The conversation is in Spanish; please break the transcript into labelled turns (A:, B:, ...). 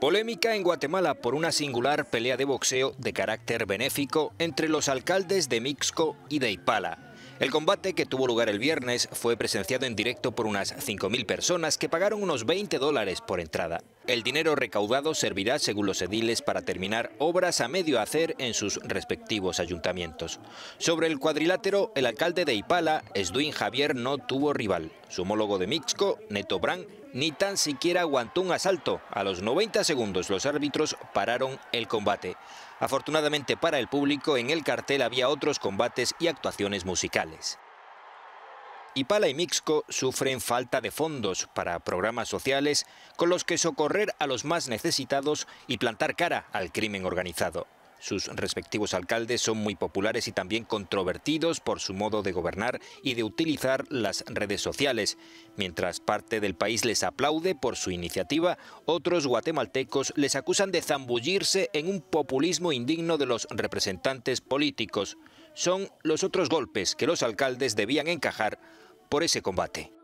A: Polémica en Guatemala por una singular pelea de boxeo de carácter benéfico entre los alcaldes de Mixco y de Ipala. El combate que tuvo lugar el viernes fue presenciado en directo por unas 5.000 personas que pagaron unos 20 dólares por entrada. El dinero recaudado servirá, según los ediles, para terminar obras a medio hacer en sus respectivos ayuntamientos. Sobre el cuadrilátero, el alcalde de Ipala, Esduín Javier, no tuvo rival. Su homólogo de Mixco, Neto Brand, ni tan siquiera aguantó un asalto. A los 90 segundos los árbitros pararon el combate. Afortunadamente para el público, en el cartel había otros combates y actuaciones musicales. Ipala y Mixco sufren falta de fondos para programas sociales con los que socorrer a los más necesitados y plantar cara al crimen organizado. Sus respectivos alcaldes son muy populares y también controvertidos por su modo de gobernar y de utilizar las redes sociales. Mientras parte del país les aplaude por su iniciativa, otros guatemaltecos les acusan de zambullirse en un populismo indigno de los representantes políticos. Son los otros golpes que los alcaldes debían encajar por ese combate.